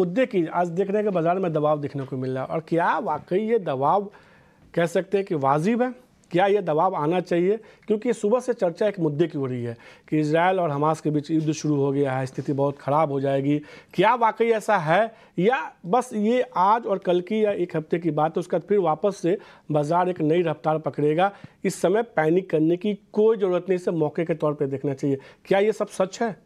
मुद्दे तो की आज देख रहे हैं कि बाज़ार में दबाव देखने को मिल रहा है और क्या वाकई ये दबाव कह सकते हैं कि वाजिब है क्या ये दबाव आना चाहिए क्योंकि सुबह से चर्चा एक मुद्दे की हो रही है कि इसराइल और हमास के बीच युद्ध शुरू हो गया है स्थिति बहुत ख़राब हो जाएगी क्या वाकई ऐसा है या बस ये आज और कल की या एक हफ्ते की बात है उसके बाद फिर वापस से बाज़ार एक नई रफ्तार पकड़ेगा इस समय पैनिक करने की कोई ज़रूरत नहीं इसे मौके के तौर पर देखना चाहिए क्या ये सब सच है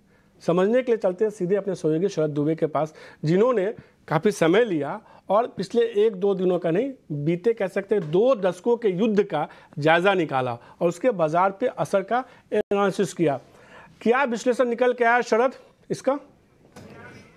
समझने के लिए चलते हैं सीधे अपने सहयोगी शरद दुबे के पास जिन्होंने काफ़ी समय लिया और पिछले एक दो दिनों का नहीं बीते कह सकते दो दशकों के युद्ध का जायजा निकाला और उसके बाजार पे असर का एनालिसिस किया क्या विश्लेषण निकल के आया शरद इसका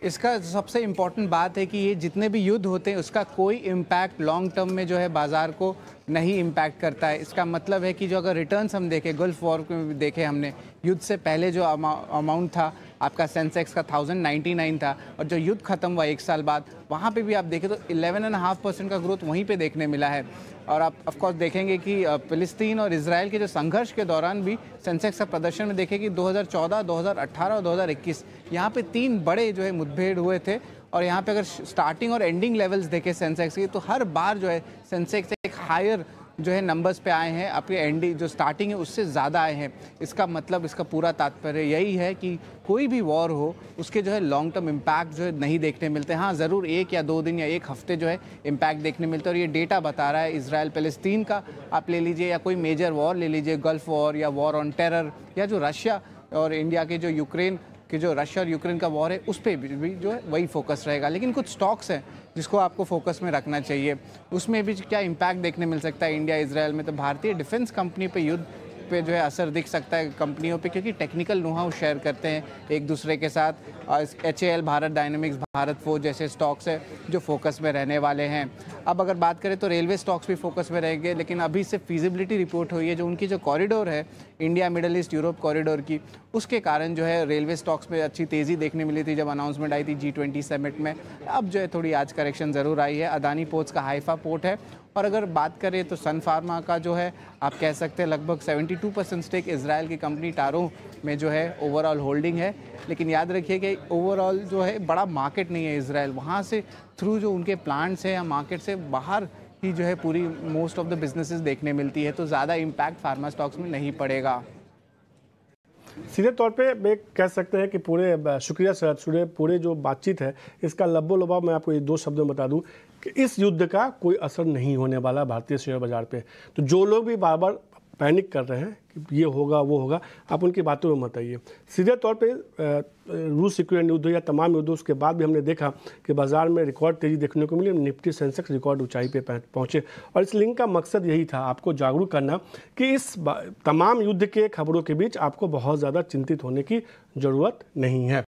इसका सबसे इम्पॉर्टेंट बात है कि ये जितने भी युद्ध होते हैं उसका कोई इम्पैक्ट लॉन्ग टर्म में जो है बाज़ार को नहीं इम्पैक्ट करता है इसका मतलब है कि जो अगर रिटर्न हम देखें गल्फ वॉर में देखे हमने युद्ध से पहले जो अमाउंट था आपका सेंसेक्स का थाउजेंड नाइन्टी नाइन था और जो युद्ध खत्म हुआ एक साल बाद वहाँ पे भी आप देखें तो इलेवन एंड हाफ परसेंट का ग्रोथ वहीं पे देखने मिला है और आप ऑफकोर्स देखेंगे कि फिलिस्तीन और इसराइल के जो संघर्ष के दौरान भी सेंसेक्स का प्रदर्शन में देखें कि हज़ार अट्ठारह और दो हज़ार इक्कीस यहाँ पे तीन बड़े जो है मुठभेड़ हुए थे और यहाँ पे अगर स्टार्टिंग और एंडिंग लेवल्स देखें सेंसेक्स की तो हर बार जो है सेंसेक्स एक हायर जो है नंबर्स पे आए हैं आपके एंडिंग जो स्टार्टिंग है उससे ज़्यादा आए हैं इसका मतलब इसका पूरा तात्पर्य यही है कि कोई भी वॉर हो उसके जो है लॉन्ग टर्म इम्पैक्ट जो है नहीं देखने मिलते हाँ ज़रूर एक या दो दिन या एक हफ्ते जो है इम्पैक्ट देखने मिलते और ये डेटा बता रहा है इसराइल फ़लस्तीन का आप ले लीजिए या कोई मेजर वॉर ले लीजिए गल्फ़ वॉर या वॉर ऑन टेरर या जो रशिया और इंडिया के जो यूक्रेन कि जो रशिया और यूक्रेन का वॉर है उस पर भी जो है वही फोकस रहेगा लेकिन कुछ स्टॉक्स हैं जिसको आपको फोकस में रखना चाहिए उसमें भी क्या इम्पैक्ट देखने मिल सकता है इंडिया इसराइल में तो भारतीय डिफेंस कंपनी पर युद्ध पे जो है असर दिख सकता है कंपनियों पे क्योंकि टेक्निकल नुहाव शेयर करते हैं एक दूसरे के साथ H A Bharat Dynamics Bharat Forge जैसे स्टॉक्स है जो फोकस में रहने वाले हैं अब अगर बात करें तो रेलवे स्टॉक्स भी फोकस में रहेंगे लेकिन अभी से फिजिबिलिटी रिपोर्ट हुई है जो उनकी जो कॉरिडोर है India Middle East Europe corridor की उसके कारण जो है रेलवे स्टॉक्स में अच्छी तेज़ी देखने मिली थी जब अनाउंसमेंट आई थी जी ट्वेंटी समिट में अब जो है थोड़ी आज करेक्शन ज़रूर आई है अदानी पोर्ट्स का हाइफा पोर्ट है और अगर बात करें तो सन फार्मा का जो है आप कह सकते हैं लगभग 72 परसेंट स्टेक इसराइल की कंपनी टारो में जो है ओवरऑल होल्डिंग है लेकिन याद रखिए कि ओवरऑल जो है बड़ा मार्केट नहीं है इसराइल वहाँ से थ्रू जो उनके प्लांट्स हैं या मार्केट से बाहर ही जो है पूरी मोस्ट ऑफ द बिजनेसेस देखने मिलती है तो ज़्यादा इम्पैक्ट फार्मा स्टॉक्स में नहीं पड़ेगा सीधे तौर पे एक कह सकते हैं कि पूरे शुक्रिया सर सूर्य पूरे जो बातचीत है इसका लब्बो लबा मैं आपको ये दो शब्द में बता दूं कि इस युद्ध का कोई असर नहीं होने वाला भारतीय शेयर बाजार पे तो जो लोग भी बार बार पैनिक कर रहे हैं कि ये होगा वो होगा आप उनकी बातों में मत आइए सीधे तौर पे रूस यूक्रेन युद्ध या तमाम युद्ध उसके बाद भी हमने देखा कि बाजार में रिकॉर्ड तेजी देखने को मिली निफ्टी सेंसेक्स रिकॉर्ड ऊंचाई पे पहुंचे और इस लिंक का मकसद यही था आपको जागरूक करना कि इस तमाम युद्ध के खबरों के बीच आपको बहुत ज़्यादा चिंतित होने की ज़रूरत नहीं है